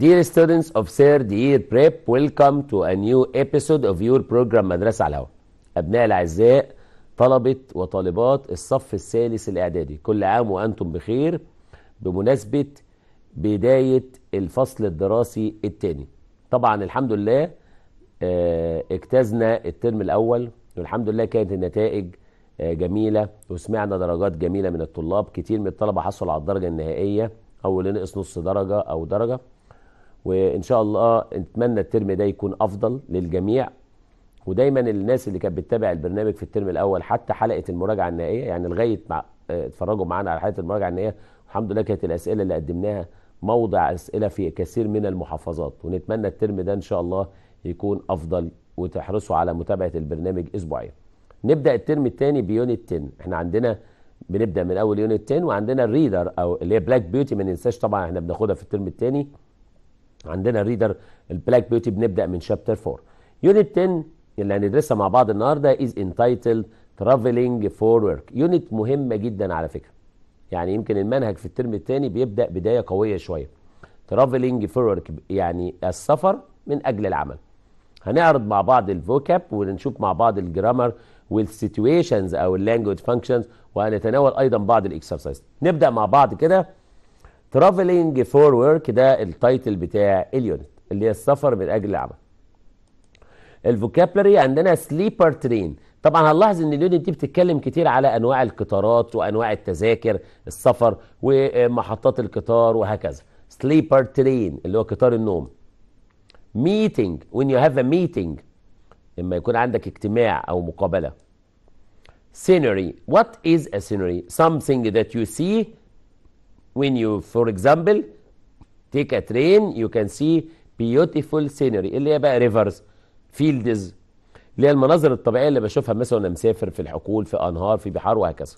Dear students of third year prep, welcome to a new episode of your program مدرسة على الهواء. أبناء الأعزاء طلبة وطالبات الصف الثالث الإعدادي، كل عام وأنتم بخير بمناسبة بداية الفصل الدراسي الثاني. طبعا الحمد لله آه، اجتزنا الترم الأول والحمد لله كانت النتائج آه، جميلة وسمعنا درجات جميلة من الطلاب، كتير من الطلبة حصلوا على الدرجة النهائية أو اللي نقص نص درجة أو درجة. وان شاء الله نتمنى الترم ده يكون افضل للجميع ودايما الناس اللي كانت بتتابع البرنامج في الترم الاول حتى حلقه المراجعه النهائيه يعني لغايه مع آه، اتفرجوا معانا على حلقه المراجعه النهائيه الحمد لله كانت الاسئله اللي قدمناها موضع اسئله في كثير من المحافظات ونتمنى الترم ده ان شاء الله يكون افضل وتحرصوا على متابعه البرنامج اسبوعيا. نبدا الترم الثاني بيونت 10 احنا عندنا بنبدا من اول يونت 10 وعندنا الريدر او اللي هي بلاك بيوتي ما ننساش طبعا احنا بناخدها في الترم الثاني عندنا ريدر البلاك بيوتي بنبدا من شابتر 4 يونت 10 اللي هندرسها مع بعض النهارده از انتايتلد ترافلنج فور ورك يونت مهمه جدا على فكره يعني يمكن المنهج في الترم الثاني بيبدا بدايه قويه شويه ترافلنج فور ورك يعني السفر من اجل العمل هنعرض مع بعض الفوكاب ونشوف مع بعض الجرامر والسيتويشنز او اللانجوج فانكشنز وهنتناول ايضا بعض الاكسرسايز نبدا مع بعض كده ترافلينج فور ورك ده التايتل بتاع اليونت اللي هي السفر من اجل العمل الفوكابلري عندنا سليبر ترين طبعا هنلاحظ ان اليونت دي بتتكلم كتير على انواع القطارات وانواع التذاكر السفر ومحطات القطار وهكذا سليبر ترين اللي هو قطار النوم ميتنج when you have a meeting لما يكون عندك اجتماع او مقابله سينري وات از ا سينري؟ something that you see when you for example take a train you can see beautiful scenery اللي هي بقى rivers fields اللي هي المناظر الطبيعية اللي بشوفها مثلا وانا مسافر في الحقول في أنهار في بحار وهكذا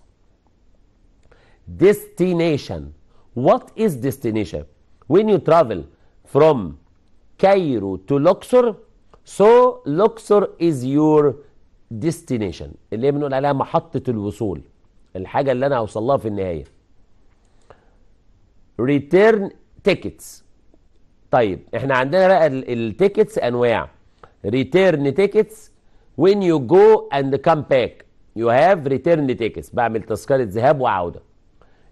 destination what is destination when you travel from Cairo to Luxor so Luxor is your destination اللي هي بنقول عليها محطة الوصول الحاجة اللي أنا هوصل لها في النهاية ريتيرن تيكتس طيب احنا عندنا بقى التيكتس انواع ريتيرن تيكتس وين يو جو اند كام باك يو هاف ريتيرن تيكتس بعمل تذكره ذهاب وعوده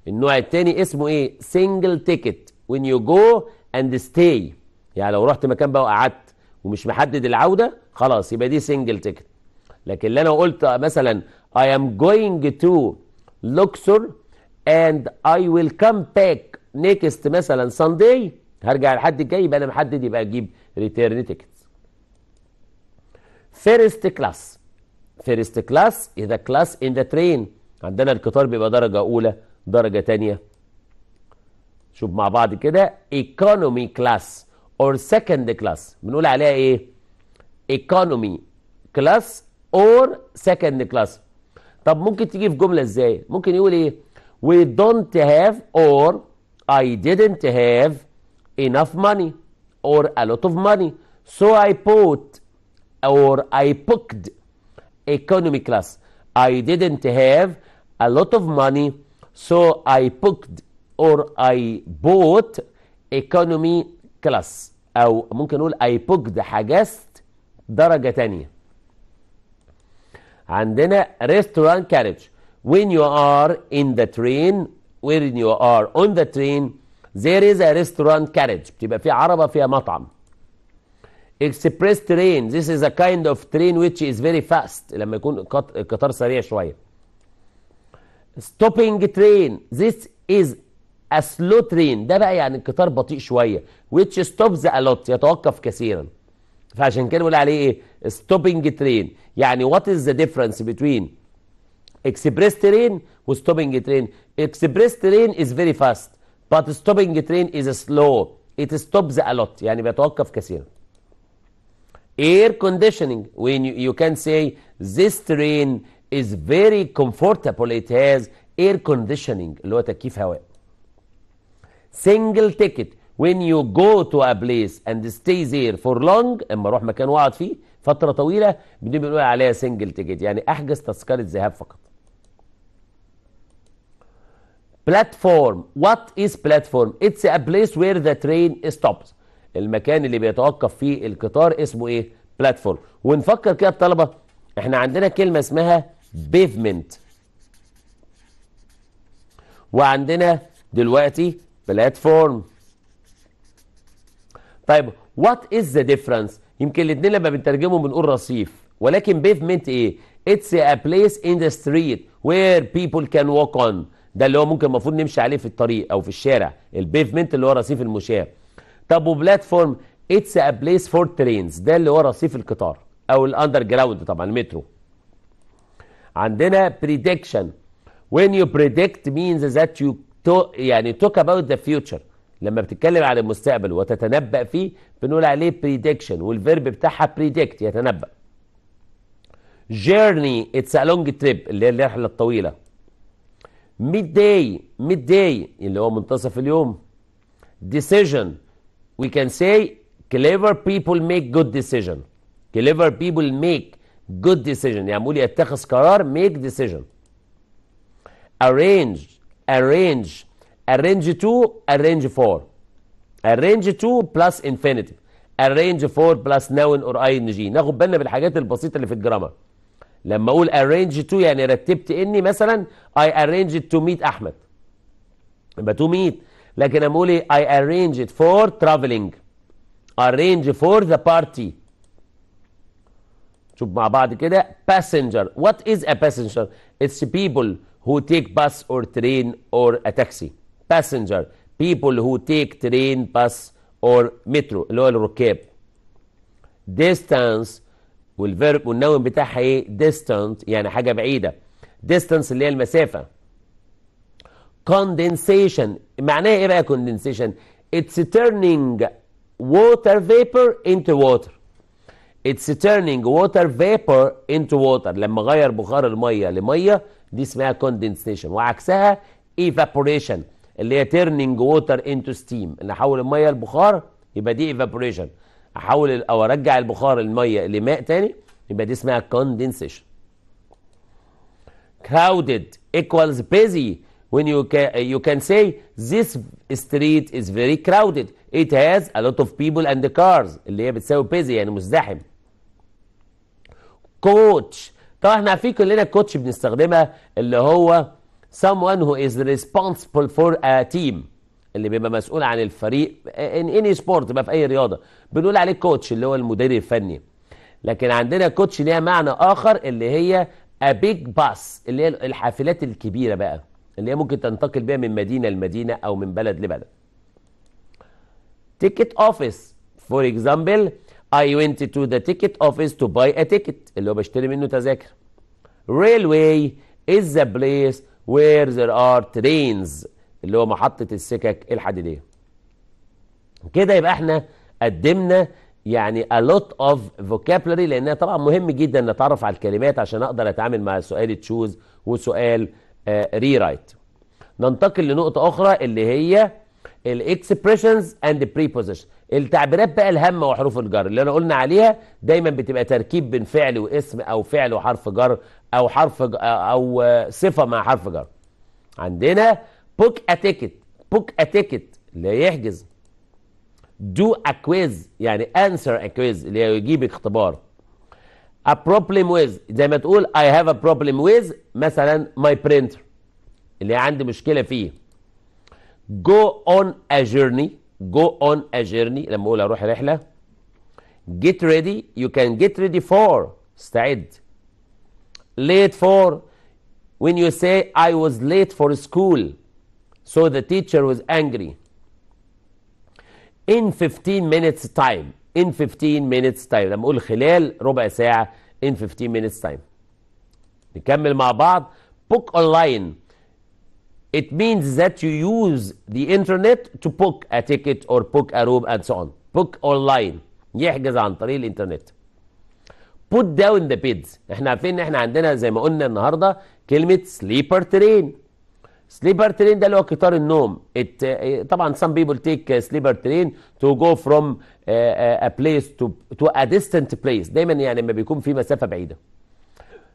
النوع الثاني اسمه ايه سنجل تيكت وين يو جو اند ستاي يعني لو رحت مكان بقى وقعدت ومش محدد العوده خلاص يبقى دي سنجل تيكت لكن اللي انا قلت مثلا اي ام جوينج تو لوكسور اند اي ويل كام باك نيكست مثلا سانداي هرجع لحد الجاي يبقى انا محدد يبقى اجيب ريتيرن تيكتس فيرست كلاس فيرست كلاس اذا كلاس ان ذا ترين عندنا القطار بيبقى درجه اولى درجه ثانيه شوف مع بعض كده ايكونومي كلاس اور سكند كلاس بنقول عليها ايه ايكونومي كلاس اور سكند كلاس طب ممكن تيجي في جمله ازاي ممكن يقول ايه we don't have or I didn't have enough money or a lot of money. So I bought or I booked economy class. I didn't have a lot of money. So I booked or I bought economy class أو ممكن نقول I booked حجزت درجة تانية. عندنا restaurant carriage. When you are in the train وين يو ار اون ذا ترين ذير از ا ريستورانت كارج بتبقى في عربه فيها مطعم اكسبريس ترين ذيس از ا كايند اوف ترين ويتش از فيري فاست لما يكون القطار سريع شويه ستوبينج ترين ذيس از ا سلو ترين ده بقى يعني القطار بطيء شويه ويتش ستوبز ا لوت يتوقف كثيرا فعشان كده بيقول عليه ايه ستوبينج ترين يعني وات از ذا ديفرنس بتوين اكسبريس ترين وستوبنج ترين اكسبريس ترين از فيري فاست بات ستوبنج ترين از سلو ات ستوبز الوت يعني بيتوقف كثيرا اير كونديشننج وين يو كان سي ذيس ترين از فيري كومفورتابل ات هاز اير كونديشننج اللي هو تكييف هواء سنجل تيكت وين يو جو تو ا بليس اند ستي there فور لونج اما اروح مكان واقعد فيه فتره طويله بنقول عليها سنجل تيكت يعني احجز تذكره ذهاب فقط بلاتفورم وات از بلاتفورم اتس ا بليس وير ذا ترين ستوبس المكان اللي بيتوقف فيه القطار اسمه ايه بلاتفورم ونفكر كده الطلبه احنا عندنا كلمه اسمها بيفمنت وعندنا دلوقتي بلاتفورم طيب وات از ذا ديفرنس يمكن الاثنين لما بنترجمهم بنقول رصيف ولكن بيفمنت ايه اتس ا بليس ان ذا ستريت وير بيبل كان walk on ده اللي هو ممكن المفروض نمشي عليه في الطريق او في الشارع البيفمنت اللي هو رصيف المشاه طب وبلاتفورم اتس ا بليس فور ترينز ده اللي هو رصيف القطار او الاندر جراوند طبعا المترو عندنا بريدكشن when you predict means that you to, يعني talk about the future لما بتتكلم على المستقبل وتتنبأ فيه بنقول عليه prediction والفيرب بتاعها predict يتنبأ journey it's a long trip اللي هي الرحلة الطويلة ميد داي ميد داي اللي هو منتصف اليوم decision we can say clever people make good decision clever people make good decision يعني بيقول يتخذ قرار make decision arrange arrange arrange to arrange for arrange to plus infinitive arrange for plus noun or ing ناخد بالنا بالحاجات البسيطه اللي في الجرامر لما اقول arrange to يعني رتبت اني مثلا I arranged to meet احمد يبقى to meet لكن اما اقول ايه I arranged for traveling arrange for the party شوف مع بعض كده passenger what is a passenger it's people who take bus or train or a taxi passenger people who take train bus or metro اللي هو الركاب distance والفيرب والنون بتاعها ايه؟ ديستانت يعني حاجه بعيده. ديستانس اللي هي المسافه. كوندنسيشن معناها ايه بقى كوندنسيشن؟ اتس تيرنينج ووتر فيبر انتو ووتر. It's turning water vapor into water. لما غير بخار المية لمية دي اسمها condensation وعكسها evaporation اللي هي turning water into steam. اللي حول المية لبخار يبقى دي evaporation. احول او ارجع البخار الميه لماء تاني يبقى دي اسمها كوندنسيشن crowded equals busy when you can you can say this street is very crowded it has a lot of people and cars اللي هي بتساوي busy يعني مزدحم coach طبعا احنا عارفين كلنا كوتش بنستخدمها اللي هو someone who is responsible for a team اللي بيبقى مسؤول عن الفريق ان اني سبورت بقى في اي رياضه بنقول عليه كوتش اللي هو المدير الفني لكن عندنا كوتش ليها معنى اخر اللي هي ابيج باس اللي هي الحافلات الكبيره بقى اللي هي ممكن تنتقل بيها من مدينه لمدينه او من بلد لبلد تيكت اوفيس فور اكزامبل اي ونت تو ذا تيكت اوفيس تو باي ا تيكت اللي هو بشتري منه تذاكر railway از ذا بليس where there are trains اللي هو محطة السكك الحديدية كده يبقى احنا قدمنا يعني a lot of vocabulary لانها طبعا مهم جدا نتعرف على الكلمات عشان اقدر اتعامل مع سؤال تشوز وسؤال ري آه، رايت ننتقل لنقطة اخرى اللي هي الاكسبريشنز اند بريبوزيشن التعبيرات بقى الهامة وحروف الجر اللي انا قلنا عليها دايما بتبقى تركيب بين فعل واسم او فعل وحرف جر او حرف او آه، صفة مع حرف جر عندنا بوك اتيكت بوك اتيكت اللي هي يحجز دو اكويز يعني انسر اكويز اللي هي يجيب اختبار a problem with زي ما تقول I have a problem with مثلا my printer اللي عندي مشكلة فيه go on a journey go on a journey لما اقول اروح رحلة get ready you can get ready for استعد late for when you say I was late for school So the teacher was angry. In 15 minutes time in 15 minutes time لما اقول خلال ربع ساعة in 15 minutes time نكمل مع بعض book online it means that you use the internet to book a ticket or book a room and so on book online يحجز عن طريق الانترنت put down the bids احنا عارفين ان احنا عندنا زي ما قلنا النهارده كلمة sleeper train سليبر ترين ده اللي هو قطار النوم It, uh, طبعا some people take سليبر uh, ترين to go from ا uh, uh, a place to, ا a distant place دايما يعني لما بيكون في مسافه بعيده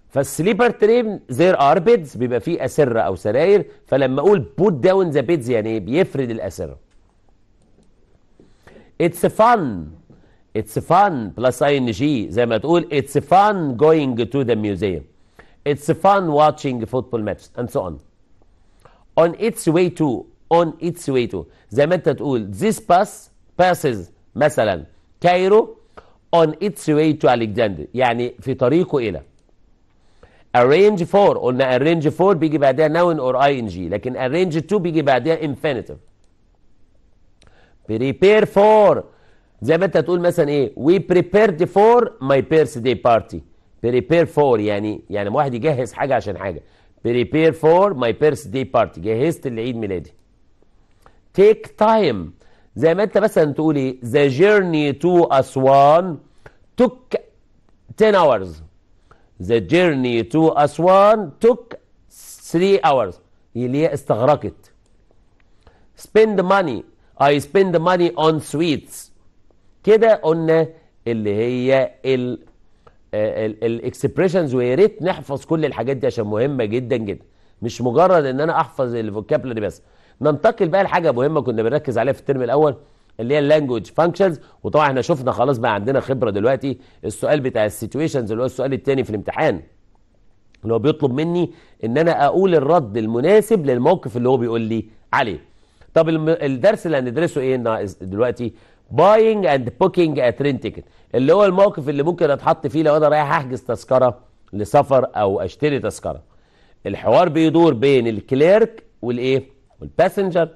فالسليبر ترين زير ار بيدز بيبقى فيه اسره او سراير فلما اقول بوت داون ذا بيدز يعني بيفرد الاسره اتس فان اتس فان بلس اي ان جي زي ما تقول اتس فان جوينج تو ذا ميوزيوم اتس فان واتشينج فوتبول ماتش اند سو اون on its way to on its way to زي ما انت تقول this bus passes مثلا كايرو on its way to Alexander يعني في طريقه إلى arrange for قلنا arrange for بيجي بعدها noun or ing لكن arrange to بيجي بعدها infinitive prepare for زي ما انت تقول مثلا ايه we prepared for my birthday party prepare for يعني يعني واحد يجهز حاجة عشان حاجة prepare for my birthday party جهزت لعيد ميلادي take time زي ما انت مثلا تقول ايه the journey to Aswan took 10 hours the journey to Aswan took 3 hours اللي هي استغرقت spend money I spend money on sweets كده قلنا اللي هي الاكسبريشنز ويا ريت نحفظ كل الحاجات دي عشان مهمه جدا جدا مش مجرد ان انا احفظ الفوكابلري بس ننتقل بقى لحاجه مهمه كنا بنركز عليها في الترم الاول اللي هي اللانجوج فانكشنز وطبعا احنا شفنا خلاص بقى عندنا خبره دلوقتي السؤال بتاع السيتويشنز اللي هو السؤال الثاني في الامتحان اللي هو بيطلب مني ان انا اقول الرد المناسب للموقف اللي هو بيقول لي عليه طب الدرس اللي هندرسه ايه دلوقتي باينج اند بوكينج ا ترين تيكت اللي هو الموقف اللي ممكن اتحط فيه لو انا رايح احجز تذكره لسفر او اشتري تذكره الحوار بيدور بين الكليرك والايه والباسنجر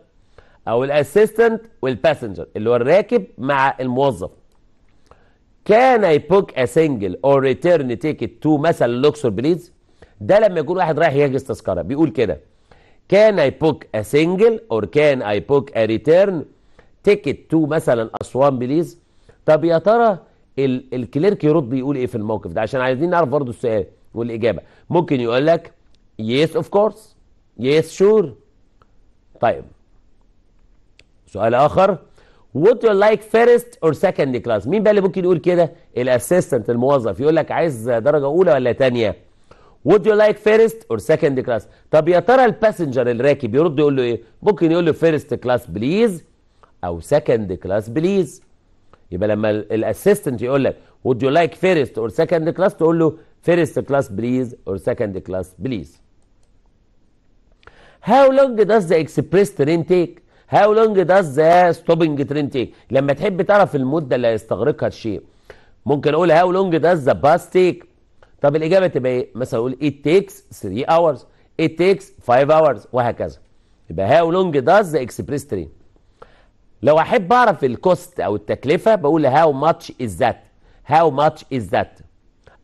او الاسيستنت والباسنجر اللي هو الراكب مع الموظف كان اي بوك ا سنجل اور ريتيرن تيكت تو مثلا لوكسور بليز ده لما يكون واحد رايح يحجز تذكره بيقول كده كان اي بوك ا سنجل اور كان اي بوك ا ريتيرن تيكت تو مثلا اسوان بليز طب يا ترى ال الكليرك يرد يقول ايه في الموقف ده عشان عايزين نعرف برضه السؤال والاجابه ممكن يقول لك يس اوف كورس يس شور طيب سؤال اخر وات يو لايك فيرست اور سكند كلاس مين بقى اللي ممكن يقول كده الاسيستنت الموظف يقول لك عايز درجه اولى ولا ثانيه would you like first or second class طب يا ترى الباسنجر الراكب يرد يقول له ايه ممكن يقول له first class please او سكند كلاس بليز يبقى لما الاسيستنت يقول لك وود يو لايك فيرست اور سكند كلاس تقول له فيرست كلاس بليز اور سكند كلاس بليز هاو لونج داز ذا اكسبريس ترين تيك هاو لونج داز ذا ستوبنج ترين تيك لما تحب تعرف المده اللي هيستغرقها الشيء ممكن اقول هاو لونج داز ذا باس تيك طب الاجابه تبقى ايه مثلا اقول ات تيكس 3 اورز ات تيكس 5 اورز وهكذا يبقى هاو لونج داز ذا اكسبريس ترين لو احب اعرف الكوست او التكلفه بقول هاو ماتش از ذات هاو ماتش از ذات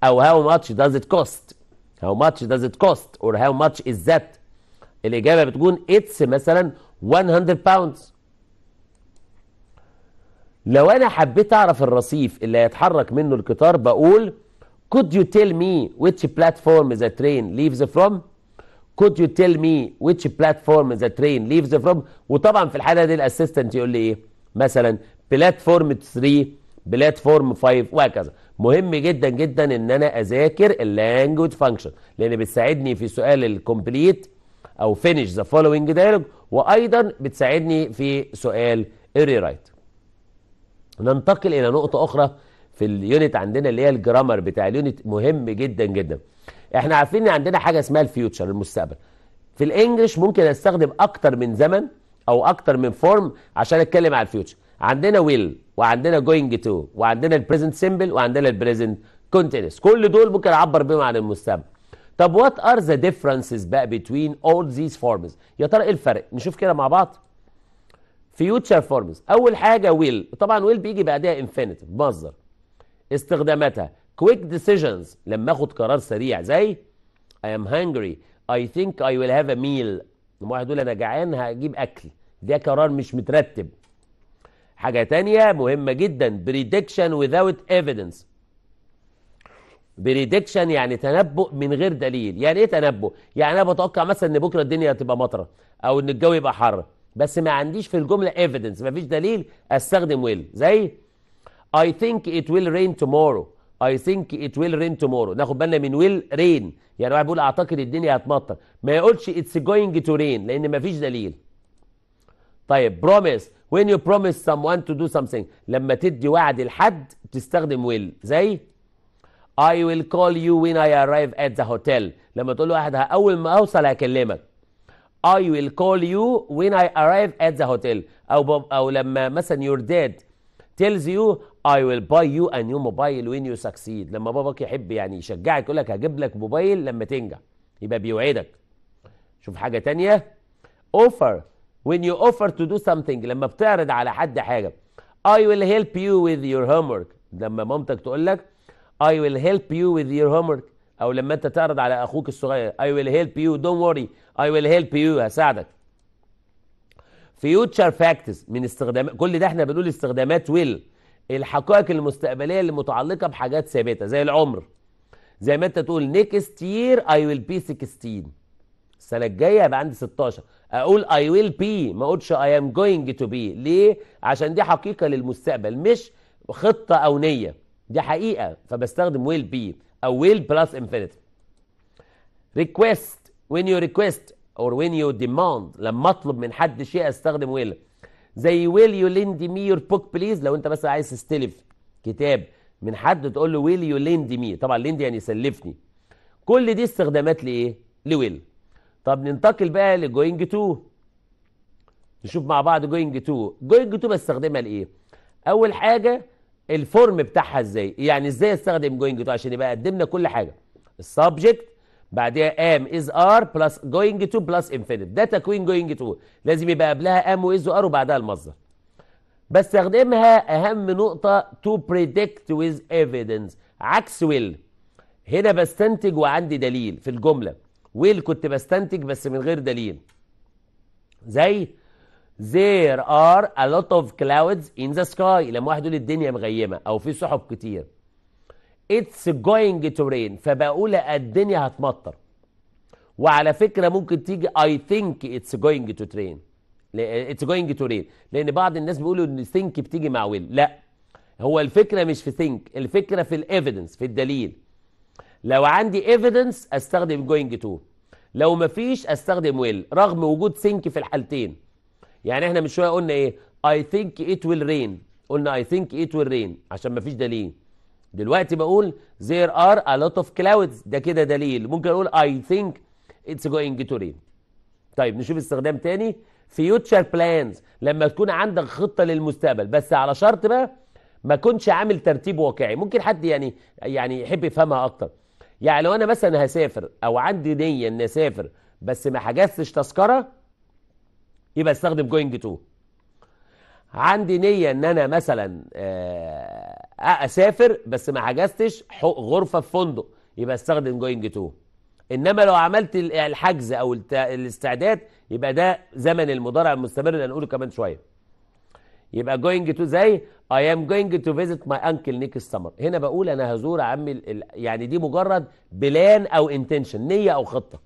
او هاو ماتش داز ات كوست هاو ماتش داز ات كوست اور هاو ماتش از ذات الاجابه بتكون اتس مثلا 100 باوندز لو انا حبيت اعرف الرصيف اللي هيتحرك منه القطار بقول could you tell me which platform the train leaves from could you tell me which platform the train leaves from وطبعا في الحاله دي الاسيستنت يقول لي ايه مثلا بلاتفورم 3 بلاتفورم 5 وهكذا مهم جدا جدا ان انا اذاكر اللانجوج فانكشن لان بتساعدني في سؤال الكومبليت او فينيش ذا فولوينج دايلوج وايضا بتساعدني في سؤال الري رايت ننتقل الى نقطه اخرى في اليونت عندنا اللي هي الجرامر بتاع اليونت مهم جدا جدا احنا عارفين ان عندنا حاجه اسمها الفيوتشر المستقبل في الانجليش ممكن استخدم اكتر من زمن او اكتر من فورم عشان اتكلم على الفيوتشر عندنا ويل وعندنا جوينج تو وعندنا البريزنت سيمبل وعندنا البريزنت كونتينوس كل دول ممكن اعبر بيهم عن المستقبل طب وات ار ذا ديفرنسز بقى بتوين اول ذيس فورمز يا ترى ايه الفرق نشوف كده مع بعض فيوتشر فورمز اول حاجه ويل طبعا ويل بيجي بعدها انفينيتيف مصدر استخداماتها كويك ديسيجنز لما اخد قرار سريع زي I am hungry I think I will have a meal لما واحد يقول انا جعان هجيب اكل ده قرار مش مترتب حاجة تانية مهمة جدا prediction without evidence بريدكشن يعني تنبؤ من غير دليل يعني ايه تنبؤ يعني انا بتوقع مثلا ان بكره الدنيا هتبقى مطره او ان الجو يبقى حر بس ما عنديش في الجمله ايفيدنس ما فيش دليل استخدم ويل زي I think it will rain tomorrow اي ثينك ات ويل رين تومورو ناخد بالنا من ويل رين يعني واحد بيقول اعتقد الدنيا هتمطر ما يقولش اتس جوينج تو رين لان ما فيش دليل طيب بروميس وين يو بروميس someone تو دو something لما تدي وعد لحد تستخدم ويل زي I will call you when I arrive at the hotel لما تقول لواحد أول ما أوصل هكلمك I will call you when I arrive at the hotel أو أو لما مثلا your dad tells you I will buy you a new mobile when you succeed لما باباك يحب يعني يشجعك يقول لك هجيب لك موبايل لما تنجح يبقى بيوعدك شوف حاجة تانية offer when you offer to do something لما بتعرض على حد حاجة I will help you with your homework لما مامتك تقول لك I will help you with your homework أو لما أنت تعرض على أخوك الصغير I will help you don't worry I will help you هساعدك future facts من استخدام كل ده احنا بنقول استخدامات will الحقائق المستقبليه اللي متعلقه بحاجات ثابته زي العمر زي ما انت تقول نيكست يير اي ويل بي 16 السنه الجايه هيبقى عندي 16 اقول اي ويل بي ما اقولش اي ام جوينج تو بي ليه عشان دي حقيقه للمستقبل مش خطه او نيه دي حقيقه فبستخدم ويل بي او ويل بلس انفينيتي ريكويست when you request or when you demand لما اطلب من حد شيء استخدم will زي ويل يو ليند مي يور بوك بليز لو انت مثلا عايز تستلف كتاب من حد تقول له ويل يو ليند مي طبعا ليند يعني سلفني كل دي استخدامات لايه لويل طب ننتقل بقى لجوينج تو نشوف مع بعض جوينج تو جوينج تو بستخدمها لايه اول حاجه الفورم بتاعها ازاي يعني ازاي استخدم جوينج تو عشان يبقى قدمنا كل حاجه السبجكت بعدها ام از ار بلس جوينج تو بلس انفينيت ده تكوين جوينج تو لازم يبقى قبلها ام واز وار وبعدها المصدر بستخدمها اهم نقطه تو بريدكت ويز ايفيدنس عكس ويل هنا بستنتج وعندي دليل في الجمله ويل كنت بستنتج بس من غير دليل زي there are a lot of clouds in the sky لما واحد يقول الدنيا مغيمه او في سحب كتير اتس جوينج تو رين فبقول الدنيا هتمطر وعلى فكره ممكن تيجي اي ثينك اتس جوينج تو ترين اتس جوينج تو رين لان بعض الناس بيقولوا ان ثينك بتيجي مع ويل لا هو الفكره مش في ثينك الفكره في الايفيدنس في الدليل لو عندي ايفيدنس استخدم جوينج تو لو مفيش استخدم ويل رغم وجود ثينك في الحالتين يعني احنا من شويه قلنا ايه اي ثينك ات ويل رين قلنا اي ثينك ات ويل رين عشان مفيش دليل دلوقتي بقول there are a lot of clouds ده كده دليل ممكن اقول I think it's going to rain طيب نشوف استخدام تاني future plans لما تكون عندك خطة للمستقبل بس على شرط بقى ما كنتش عامل ترتيب واقعي ممكن حد يعني يعني يحب يفهمها اكتر يعني لو انا مثلا هسافر او عندي نية اني اسافر بس ما حجزتش تذكرة يبقى استخدم going to عندي نية ان انا مثلا آه، اسافر بس ما حجزتش غرفة في فندق يبقى استخدم جوينج تو انما لو عملت الحجز او الاستعداد يبقى ده زمن المضارع المستمر اللي هنقوله كمان شويه يبقى جوينج تو زي اي ام جوينج تو فيزيت ماي انكل نيك السمر هنا بقول انا هزور عمي يعني دي مجرد بلان او انتنشن نيه او خطه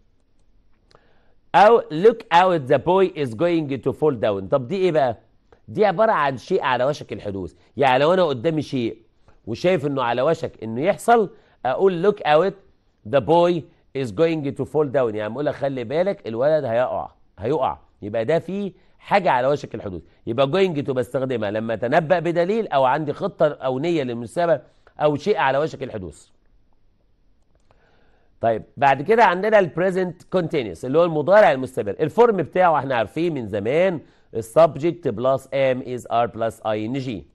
او لوك اوت ذا بوي از جوينج تو فول داون طب دي ايه بقى دي عباره عن شيء على وشك الحدوث يعني لو انا قدامي شيء وشايف انه على وشك انه يحصل اقول لوك اوت ذا بوي از جوينج تو فول داون يعني بقول لك خلي بالك الولد هيقع هيقع يبقى ده فيه حاجه على وشك الحدوث يبقى جوينج تو بستخدمها لما اتنبأ بدليل او عندي خطه او نيه للمستقبل او شيء على وشك الحدوث طيب بعد كده عندنا البريزنت كونتينيوس اللي هو المضارع المستمر الفورم بتاعه احنا عارفين من زمان السبجكت بلس ام از ار بلس اي ان جي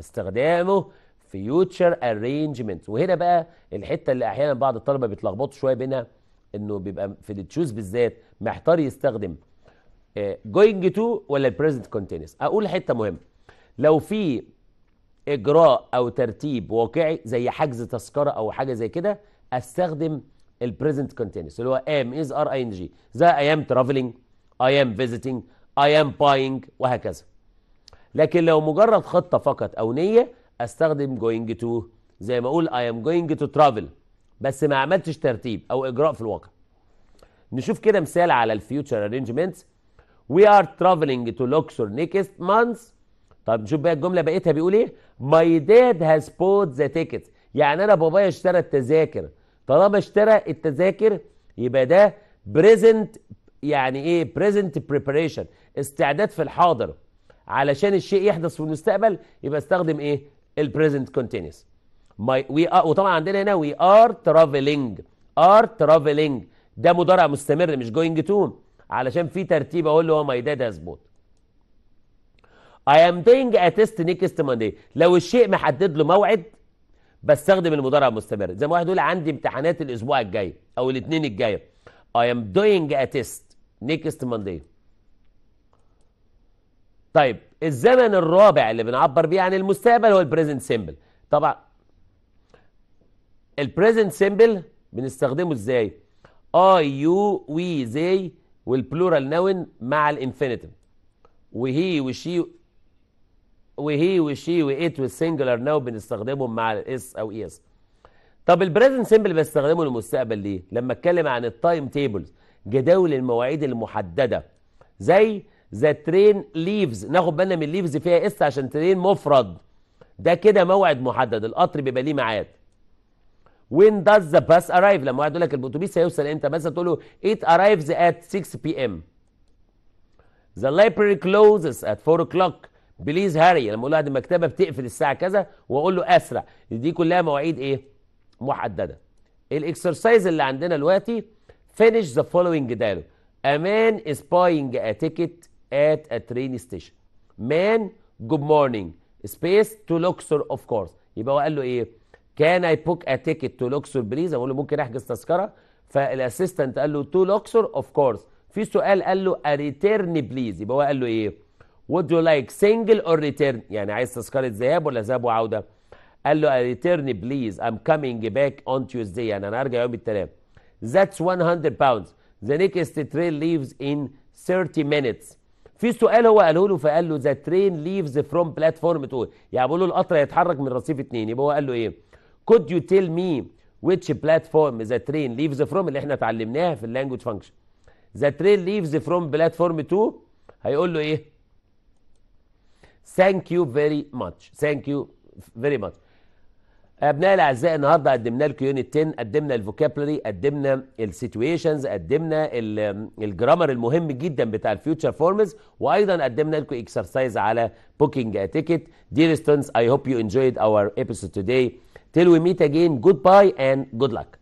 استخدامه فيوتشر ارينجمنت وهنا بقى الحته اللي احيانا بعض الطلبه بيتلخبطوا شويه بينها انه بيبقى في التشوز بالذات محتار يستخدم جوينج آه، تو ولا البريزنت كونتينوس اقول حته مهمه لو في اجراء او ترتيب واقعي زي حجز تذكره او حاجه زي كده استخدم البريزنت كونتينوس اللي هو ام از ار اي ان جي زي اي ام ترافلنج اي ام فيزيتنج I am buying وهكذا لكن لو مجرد خطة فقط أو نية أستخدم going to زي ما أقول I am going to travel بس ما عملتش ترتيب أو إجراء في الواقع نشوف كده مثال على الفيوتشر arrangements We are traveling to Luxor next month طب نشوف بقى الجملة بقيتها بيقول إيه My dad has bought the تيكت يعني أنا بابايا اشترى التذاكر طالما اشترى التذاكر يبقى ده present يعني ايه بريزنت بريباريشن استعداد في الحاضر علشان الشيء يحدث في المستقبل يبقى استخدم ايه البريزنت كونتينوس وطبعا عندنا هنا وي ار ترافلينج ار ترافلينج ده مضارع مستمر مش جوينج تو علشان في ترتيب اقول له هو ماي داد هاز بوت اي ام دوينج ا تيست نيكست ماندي لو الشيء محدد له موعد بستخدم المضارع المستمر زي ما واحد يقول عندي امتحانات الاسبوع الجاي او الاثنين الجاي I am doing a test نيكست ماندي طيب الزمن الرابع اللي بنعبر بيه عن المستقبل هو البريزنت سيمبل طبعا البريزنت سيمبل بنستخدمه ازاي اي يو وي زي والبلورال نون مع الانفينيتيف وهي وشي وهي وشي وإت والسنجلر ناو بنستخدمهم مع الاس او اس طب البريزنت سيمبل بستخدمه للمستقبل ليه لما اتكلم عن التايم تيبلز جداول المواعيد المحددة زي ذا ترين ليفز ناخد بالنا من الليفز فيها اس عشان ترين مفرد ده كده موعد محدد القطر بيبقى ليه ميعاد وين داز ذا باس ارايف لما واحد يقول لك الاتوبيس هيوصل امتى بس تقول له ات ارايفز ات 6 بي ام ذا library كلوزز ات 4 o'clock بليز هاري لما اقول له المكتبه بتقفل الساعه كذا واقول له اسرع دي كلها مواعيد ايه محدده الاكسرسايز اللي عندنا دلوقتي Finish the following dialogue. A man is buying a ticket at a train station. Man, good morning. Space to Luxor of course. يبقى هو قال له ايه؟ Can I book a ticket to Luxor, please? اقول له ممكن احجز تذكره فالاسيستنت قال له to Luxor, of course. في سؤال قال له a return, please. يبقى هو قال له ايه؟ Would you like single or return? يعني عايز تذكره ذهاب ولا ذهاب وعوده؟ قال له a return, please. I'm coming back on Tuesday. يعني انا هرجع يوم الثلاث That's 100 pounds. The next train leaves in 30 minutes. 1st سؤال هو قاله له فقال له the train leaves from platform 2 يعني بقول له القطر هيتحرك من رصيف 2 يبقى هو the train leaves from platform 2 اتعلمناها في اللانجوج فانكشن. The train leaves from platform 2 هيقول له ايه؟ Thank you very much. Thank you very much. ابنائي الاعزاء النهارده قدمنا لكم يونت 10 قدمنا الفوكابلري قدمنا السيتويشنز قدمنا الجرامر المهم جدا بتاع الفيوتشر فورمز وايضا قدمنا لكم اكسرسايز على بوكينج تيكت دير ستودنتس اي هوب يو انجويد اور ايبيسود توداي تيل وي ميت اجين جود باي اند جود لك